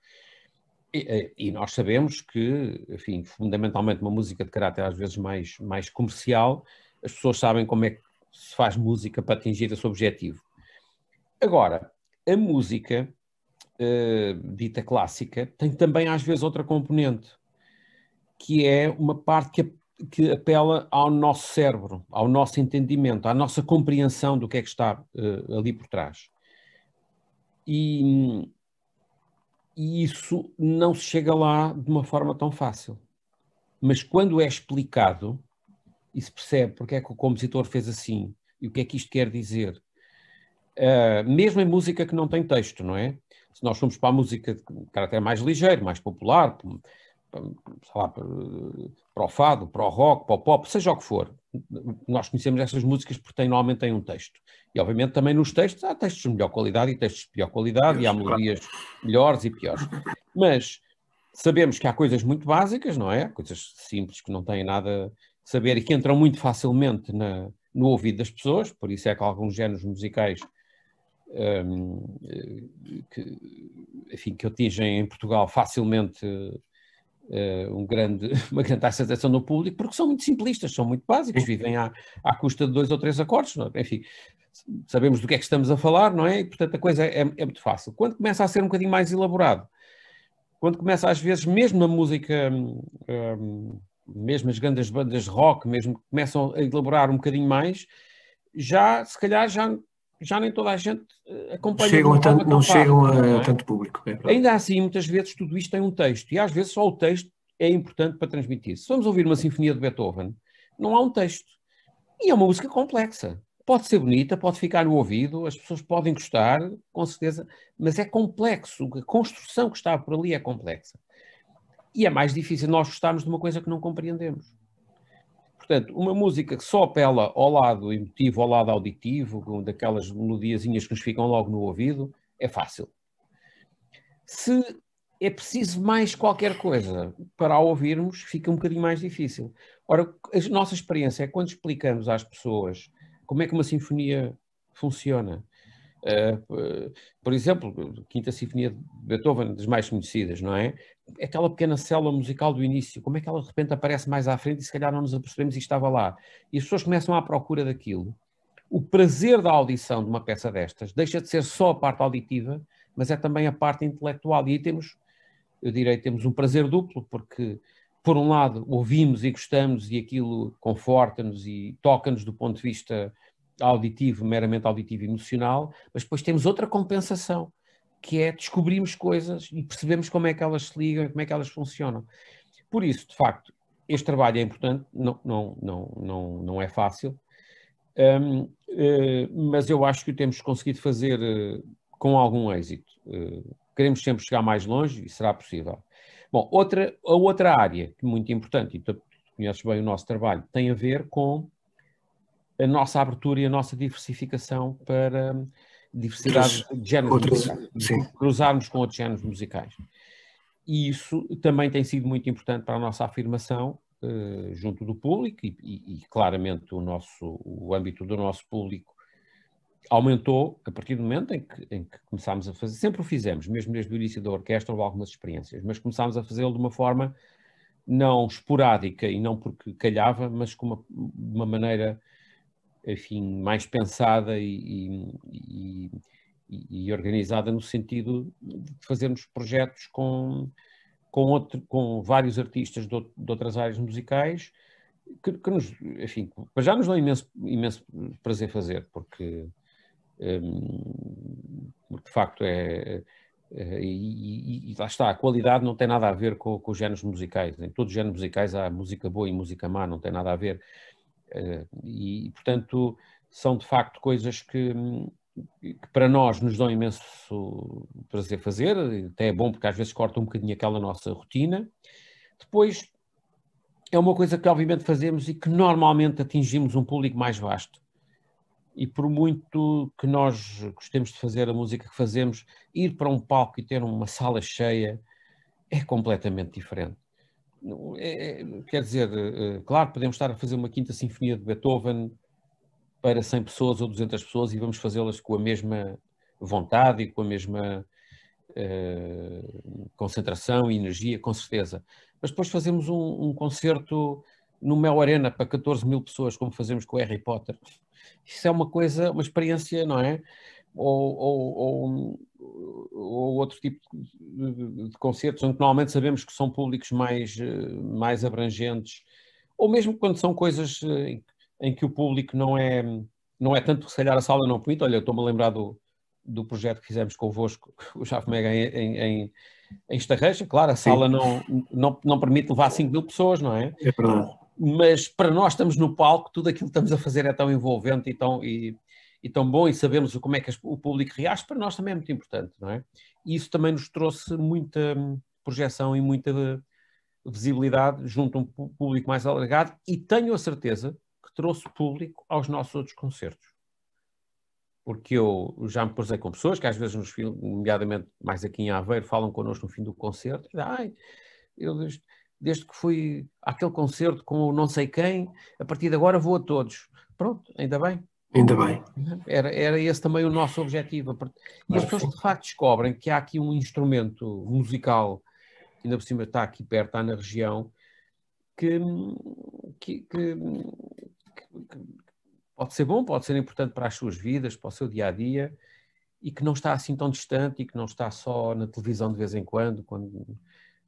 E, eh, e, nós sabemos que, enfim, fundamentalmente uma música de caráter às vezes mais, mais comercial, as pessoas sabem como é que se faz música para atingir esse objetivo. Agora, a música uh, dita clássica tem também às vezes outra componente, que é uma parte que que apela ao nosso cérebro, ao nosso entendimento, à nossa compreensão do que é que está uh, ali por trás. E, e isso não se chega lá de uma forma tão fácil. Mas quando é explicado e se percebe porque é que o compositor fez assim e o que é que isto quer dizer, uh, mesmo em música que não tem texto, não é? Se nós formos para a música de caráter mais ligeiro, mais popular, lá, para o fado, para o rock, para o pop, seja o que for. Nós conhecemos essas músicas porque normalmente têm um texto. E obviamente também nos textos há textos de melhor qualidade e textos de pior qualidade, e há melodias melhores e piores. Mas sabemos que há coisas muito básicas, não é? Coisas simples que não têm nada a saber e que entram muito facilmente na, no ouvido das pessoas, por isso é que alguns géneros musicais um, que, enfim, que atingem em Portugal facilmente eh, um grande, uma grande aceitação no público, porque são muito simplistas, são muito básicos, vivem à, à custa de dois ou três acordes, é? enfim, sabemos do que é que estamos a falar, não é? E, portanto, a coisa é, é, muito fácil. Quando começa a ser um bocadinho mais elaborado, quando começa às vezes, mesmo a música, hum, hum, mesmo as grandes bandas rock, mesmo começam a elaborar um bocadinho mais, já, se calhar, já já nem toda a gente eh, acompanha. Chegam tanto, não chegam a, não é? tanto público. É Ainda assim, muitas vezes tudo isto tem um texto, e às vezes só o texto é importante para transmitir. Se vamos ouvir uma sinfonia de Beethoven, não há um texto. E é uma música complexa. Pode ser bonita, pode ficar no ouvido, as pessoas podem gostar, com certeza, mas é complexo, a construção que está por ali é complexa. E é mais difícil nós gostarmos de uma coisa que não compreendemos. Portanto, uma música que só apela ao lado emotivo, ao lado auditivo, com daquelas melodiazinhas que nos ficam logo no ouvido, é fácil. Se é preciso mais qualquer coisa para a ouvirmos, fica um bocadinho mais difícil. Ora, a nossa experiência é quando explicamos às pessoas como é que uma sinfonia funciona, eh, por exemplo, a Quinta Sinfonia de Beethoven, das mais conhecidas, não é? Aquela pequena célula musical do início, como é que ela de repente aparece mais à frente e se calhar não nos apercebemos e estava lá? E as pessoas começam à procura daquilo. O prazer da audição de uma peça destas deixa de ser só a parte auditiva, mas é também a parte intelectual. E aí temos, eu direi, temos um prazer duplo, porque por um lado ouvimos e gostamos e aquilo conforta-nos e toca-nos do ponto de vista auditivo, meramente auditivo e emocional, mas depois temos outra compensação, que é descobrimos coisas e percebemos como é que elas se ligam, como é que elas funcionam. Por isso, de facto, este trabalho é importante, não, não, não, não, não é fácil, um, uh, eh, mas eu acho que o temos conseguido fazer uh, com algum êxito. Uh, queremos sempre chegar mais longe e será possível. Bom, outra, a outra área, é muito importante, e tu conheces bem o nosso trabalho, tem a ver com a nossa abertura e a nossa diversificação para hum, diversidade de géneros outros, musicais, cruzarmos com outros géneros musicais. E isso também tem sido muito importante para a nossa afirmação uh, junto do público e, e, e, claramente o nosso o âmbito do nosso público aumentou a partir do momento em que, em que começámos a fazer, sempre o fizemos, mesmo desde o início da orquestra ou algumas experiências, mas começámos a fazê-lo de uma forma não esporádica e não porque calhava, mas com uma, uma maneira enfim, mais pensada e, e, e, organizada no sentido de fazermos projetos com, com, outro, com vários artistas de, de, outras áreas musicais que, que nos, enfim, já nos dão imenso, imenso prazer fazer, porque, hum, de facto é, é, é e, e, lá está, a qualidade não tem nada a ver com, com os géneros musicais. Em todos os géneros musicais há música boa e música má, não tem nada a ver eh, e, portanto, são de facto coisas que, que para nós nos dão imenso prazer fazer, até é bom porque às vezes corta um bocadinho aquela nossa rotina. Depois, é uma coisa que obviamente fazemos e que normalmente atingimos um público mais vasto. E por muito que nós gostemos de fazer a música que fazemos, ir para um palco e ter uma sala cheia é completamente diferente. É, é, quer dizer, eh, eh, claro, podemos estar a fazer uma quinta sinfonia de Beethoven para 100 pessoas ou 200 pessoas e vamos fazê-las com a mesma vontade e com a mesma eh, concentração e energia, com certeza. Mas depois fazemos um, um concerto no Mel Arena para 14 mil pessoas, como fazemos com o Harry Potter. Isso é uma coisa, uma experiência, não é? ou, ou, ou, ou outro tipo de, de, concertos, onde normalmente sabemos que são públicos mais, eh, mais abrangentes, ou mesmo quando são coisas eh, em, em que o público não é, não é tanto, se calhar a sala não permite, olha, estou-me a lembrar do, do projeto que fizemos convosco, o Chave Mega em, em, em Estarreja, claro, a sala não, não, não permite levar 5 mil pessoas, não é? É verdade. Mas para nós estamos no palco, tudo aquilo que estamos a fazer é tão envolvente e tão, e, e tão bom e sabermos como é que o público reage, para nós também é muito importante, não é? E isso também nos trouxe muita hum, projeção e muita hum, visibilidade junto a um público mais alargado e tenho a certeza que trouxe público aos nossos outros concertos. Porque eu já me posei com pessoas que às vezes nos filmes, nomeadamente mais aqui em Aveiro, falam connosco no fim do concerto. Ai, eu desde, desde que fui àquele concerto com o não sei quem, a partir de agora vou a todos. Pronto, ainda bem. Ainda bem. Era, era esse também o nosso objetivo. E as pessoas de facto descobrem que há aqui um instrumento musical, que ainda por cima está aqui perto, está na região, que, que, que, que pode ser bom, pode ser importante para as suas vidas, para o seu dia a dia, e que não está assim tão distante e que não está só na televisão de vez em quando, quando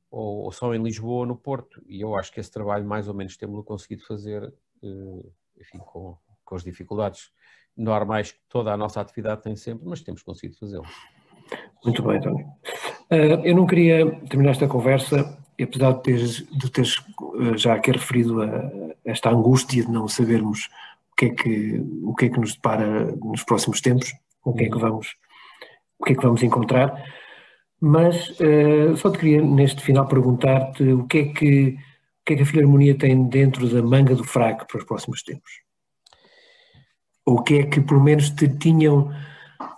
ou, ou só em Lisboa ou no Porto. E eu acho que esse trabalho, mais ou menos, temos conseguido fazer, eh, enfim, com com as dificuldades normais que toda a nossa atividade tem sempre, mas temos conseguido fazê-lo. Muito bem, António. Eh, eu não queria terminar esta conversa, apesar de teres, de teres eh, já aqui referido a esta angústia de não sabermos o que é que, o que, é que nos depara nos próximos tempos, o que é que uhum. vamos, o que é que vamos encontrar, mas eh, só te queria neste final perguntar-te o que é que o que é que a Filharmonia tem dentro da manga do fraco para os próximos tempos? Ou o que é que pelo menos te tinham.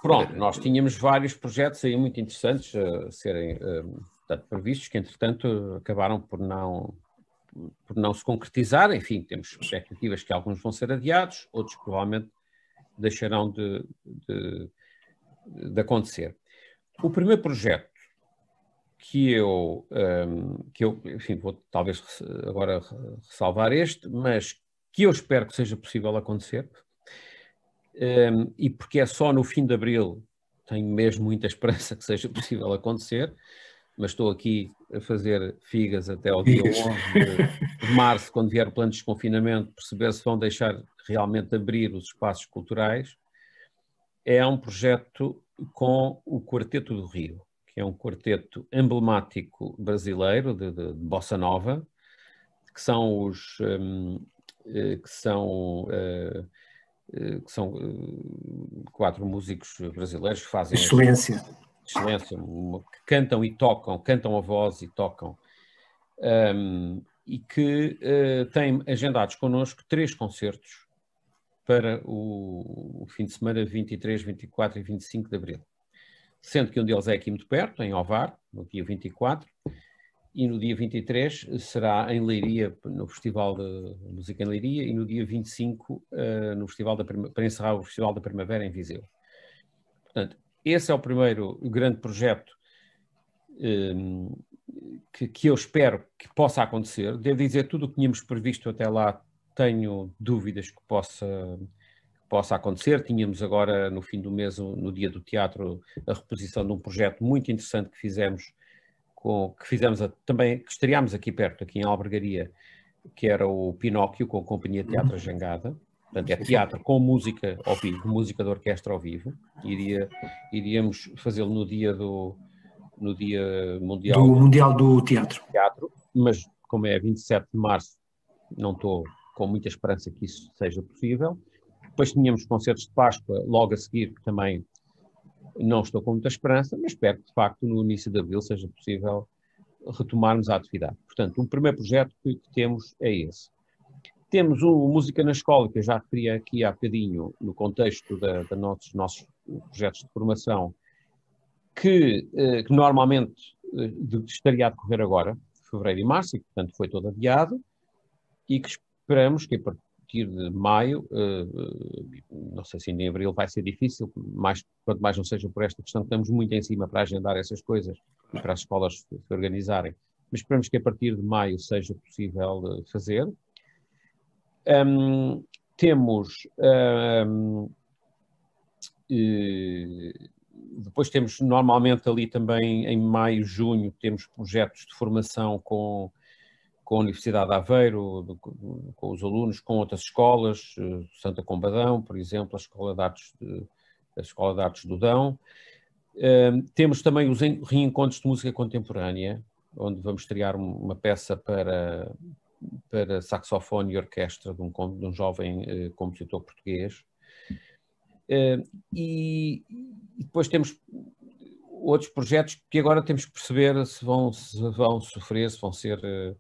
Pronto, nós tínhamos vários projetos aí muito interessantes eh, a serem eh, portanto, previstos, que entretanto acabaram por não, por não se concretizar. Enfim, temos expectativas que alguns vão ser adiados, outros provavelmente deixarão de, de, de acontecer. O primeiro projeto que eu, ehm, que eu enfim, vou talvez agora ressalvar este, mas que eu espero que seja possível acontecer, um, e porque é só no fim de abril, tenho mesmo muita esperança que seja possível acontecer, mas estou aqui a fazer figas até ao dia 11 de março, quando vier o plano de desconfinamento, perceber se vão deixar realmente abrir os espaços culturais. É um projeto com o Quarteto do Rio, que é um quarteto emblemático brasileiro de, de, de bossa nova, que são os um, eh, que são uh, eh, que são eh, quatro músicos brasileiros que fazem. Excelência. Excelência, que cantam e tocam, cantam a voz e tocam. Um, e que uh, têm agendados connosco três concertos para o, o, fim de semana 23, 24 e 25 de abril. Sendo que um deles é aqui muito perto, em Ovar, no dia 24, e no dia 23 será em Leiria, no Festival de Música em Leiria, e no dia 25 uh, eh, no Festival da Prima, para encerrar o Festival da Primavera em Viseu. Portanto, esse é o primeiro grande projeto um, ehm, que, que, eu espero que possa acontecer. Devo dizer, tudo o que tínhamos previsto até lá, tenho dúvidas que possa, que possa acontecer. Tínhamos agora, no fim do mês, no Dia do Teatro, a reposição de um projeto muito interessante que fizemos com, que fizemos a, também, que estreámos aqui perto, aqui em Albergaria, que era o Pinóquio com a Companhia Teatro uhum. Jangada. Portanto, é teatro com música ao vivo, música de orquestra ao vivo. Iria, iríamos fazê-lo no dia do no dia mundial do, do mundial do teatro. teatro. Mas como é 27 de março, não estou com muita esperança que isso seja possível. Depois tínhamos concertos de Páscoa logo a seguir, que também não estou com muita esperança, mas espero que, de facto, no início de abril seja possível retomarmos a atividade. Portanto, o primeiro projeto que, que temos é esse. Temos o Música na Escola, que eu já referi aqui há bocadinho, no contexto dos nossos, nossos projetos de formação, que, eh, que normalmente eh, estaria a decorrer agora, fevereiro e março, e portanto foi todo adiado, e que esperamos que partir de maio, eh, eh, não sei se ainda em abril vai ser difícil, mais, quanto mais não seja por esta questão, estamos muito em cima para agendar essas coisas e para as escolas se organizarem. Mas esperamos que a partir de maio seja possível eh, fazer. Um, temos. Um, depois temos normalmente ali também em maio, junho, temos projetos de formação com com a Universidade de Aveiro, com os alunos, com outras escolas, eh, Santa Combadão, por exemplo, a Escola de Artes, de, a Escola de Artes do Dão. Ehm, temos também os reencontros de música contemporânea, onde vamos criar uma peça para, para saxofone e orquestra de um, de um jovem uh, compositor português. Uh, e, e depois temos outros projetos que agora temos que perceber se vão, se vão sofrer, se vão ser eh,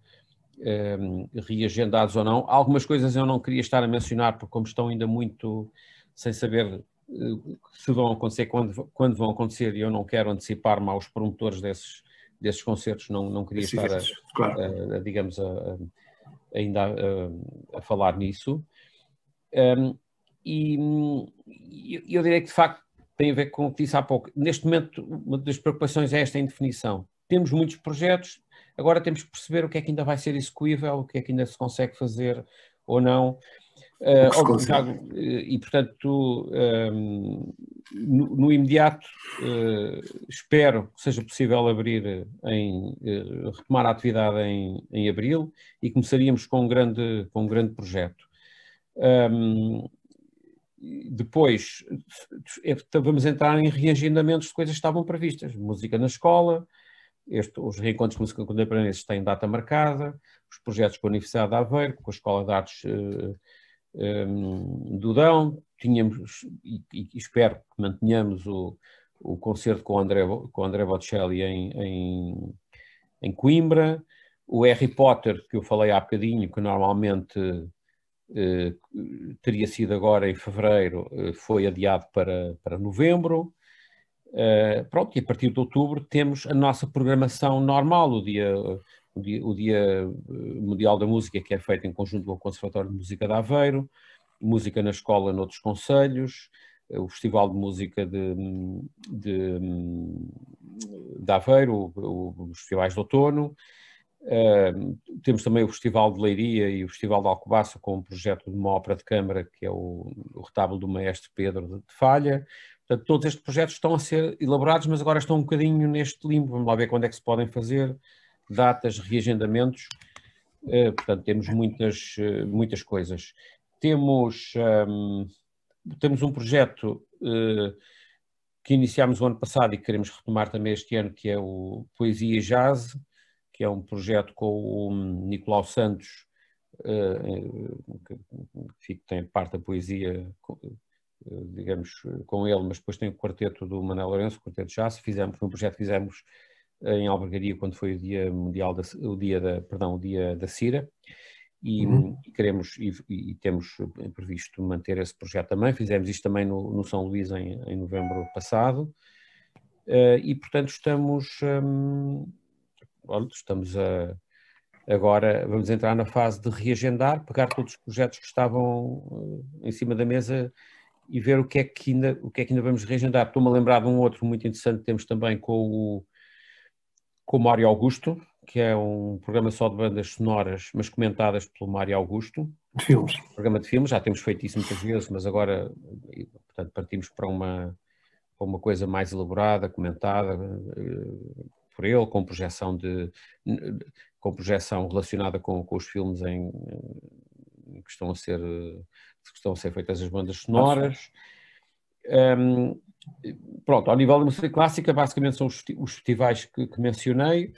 um, ehm, reagendados ou não. Algumas coisas eu não queria estar a mencionar, porque como estão ainda muito sem saber uh, se vão acontecer, quando, quando vão acontecer, e eu não quero antecipar-me aos promotores desses, desses concertos, não, não queria estar, a, claro. a, a, digamos, a, ainda a, falar nisso. Um, ehm, e eu diria que, de facto, tem a ver com o que disse há pouco. Neste momento, uma das preocupações é esta indefinição. Temos muitos projetos, Agora temos que perceber o que é que ainda vai ser execuível, o que é que ainda se consegue fazer ou não. Uh, e portanto, um, no, no, imediato, uh, espero que seja possível abrir eh, em uh, retomar a atividade em, em abril e começaríamos com um grande, com um grande projeto. Um, depois vamos entrar em reagendamentos de coisas que estavam previstas, música na escola, este, os reencontros de música contemporânea têm data marcada, os projetos com a Universidade de Aveiro, com a Escola de Artes uh, eh, um, eh, do Dão, tínhamos, e, e, espero que mantenhamos o, o concerto com o André, com André Botticelli em, em, em, Coimbra, o Harry Potter, que eu falei há bocadinho, que normalmente uh, teria sido agora em fevereiro, uh, foi adiado para, para novembro, Uh, pronto, e a partir de outubro temos a nossa programação normal, o dia, o dia, o dia eh, Mundial da Música, que é feito em conjunto com o Conservatório de Música de Aveiro, música na escola noutros conselhos, eh, o Festival de Música de, de, de Aveiro, os festivais de outono. Uh, temos também o Festival de Leiria e o Festival de Alcobaça com um projeto de uma ópera de câmara que é o, o Retábulo do Maestro Pedro de, de Falha, Portanto, todos estes projetos estão a ser elaborados, mas agora estão um bocadinho neste limbo. Vamos lá ver quando é que se podem fazer, datas, reagendamentos. Uh, portanto, temos muitas, uh, muitas coisas. Temos, um, ehm, temos um projeto uh, que iniciámos o ano passado e que queremos retomar também este ano, que é o Poesia Jazz, que é um projeto com o Nicolau Santos, que tem parte da poesia digamos, com ele, mas depois tem o quarteto do Manuel Lourenço, o quarteto já, se fizemos, foi um projeto que fizemos eh, em Albergaria quando foi o dia mundial da, o dia da, perdão, o dia da Cira. E, uhum. e queremos e, e, temos previsto manter esse projeto também. Fizemos isto também no, no São Luís em, em novembro passado. Uh, e portanto estamos um, estamos a agora vamos entrar na fase de reagendar, pegar todos os projetos que estavam eh, em cima da mesa e ver o que é que ainda, o que é que ainda vamos regendar Estou-me a lembrar de um outro muito interessante que temos também com o, com o Mário Augusto, que é um programa só de bandas sonoras, mas comentadas pelo Mário Augusto. De filmes. Um programa de filmes, já temos feito isso muitas vezes, mas agora portanto, partimos para uma, para uma coisa mais elaborada, comentada eh, por ele, com projeção, de, com projeção relacionada com, com os filmes em, que estão a ser, que estão a ser feitas as bandas sonoras. Um, pronto, ao nível da música clássica, basicamente são os, os festivais que, que mencionei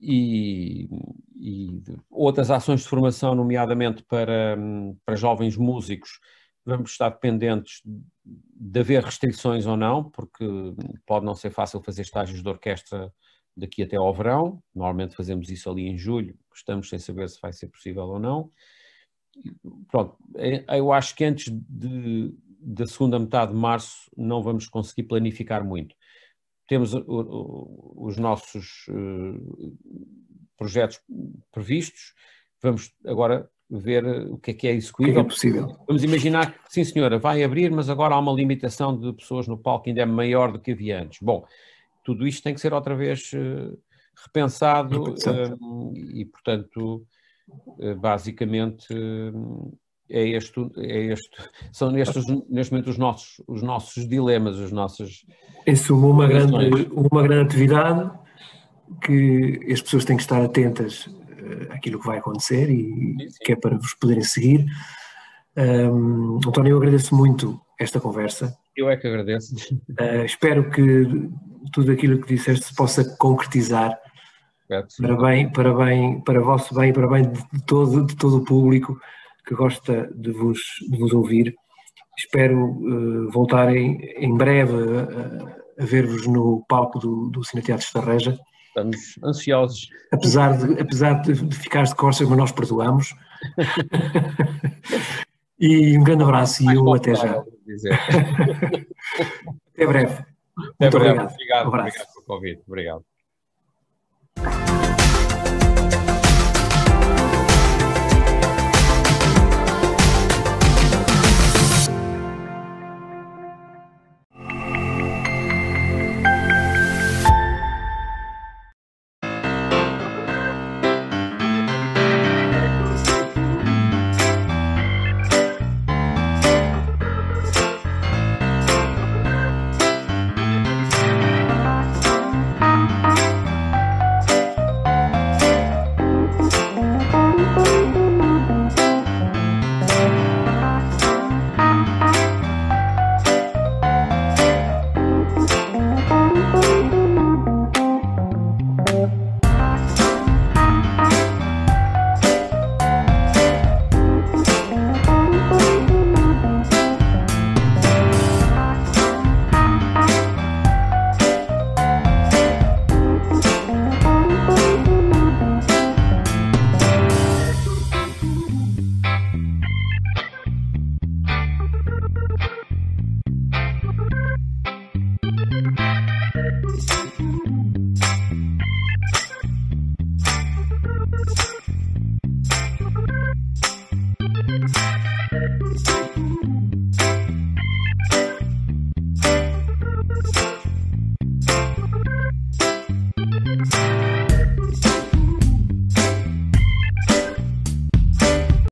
e, e, outras ações de formação, nomeadamente para, para jovens músicos, vamos estar dependentes de haver restrições ou não, porque pode não ser fácil fazer estágios de orquestra daqui até ao verão. Normalmente fazemos isso ali em julho, estamos sem saber se vai ser possível ou não pronto, é, eu acho que antes de, da segunda metade de março não vamos conseguir planificar muito. Temos os nossos eh, projetos previstos, vamos agora ver eh, o que é que é execuível. É, é possível. Vamos imaginar que, sim senhora, vai abrir, mas agora há uma limitação de pessoas no palco ainda é maior do que havia antes. Bom, tudo isto tem que ser outra vez eh, repensado, repensado. Ehm, e, portanto, eh, basicamente eh, é este, é este, são nestes, neste momento os nossos, os nossos dilemas, os nossas. Em suma, uma grande, uma grande atividade que as pessoas têm que estar atentas eh, àquilo que vai acontecer e sim, sim. que é para vos poderem seguir. Um, António, eu agradeço muito esta conversa. Eu é que agradeço. Uh, espero que tudo aquilo que disseste se possa concretizar Parabéns, para bem, para vosso bem, para de todo, de todo o público que gosta de vos, de vos ouvir. Espero uh, em, breve a, a ver-vos no palco do, do Cine Teatro Estarreja. Estamos ansiosos. Apesar de, apesar de, de ficar de costas, mas nós perdoamos. e um grande abraço Mais e eu até já. até breve. Até Muito breve. Obrigado. obrigado, um obrigado pelo convite. Obrigado. Bye.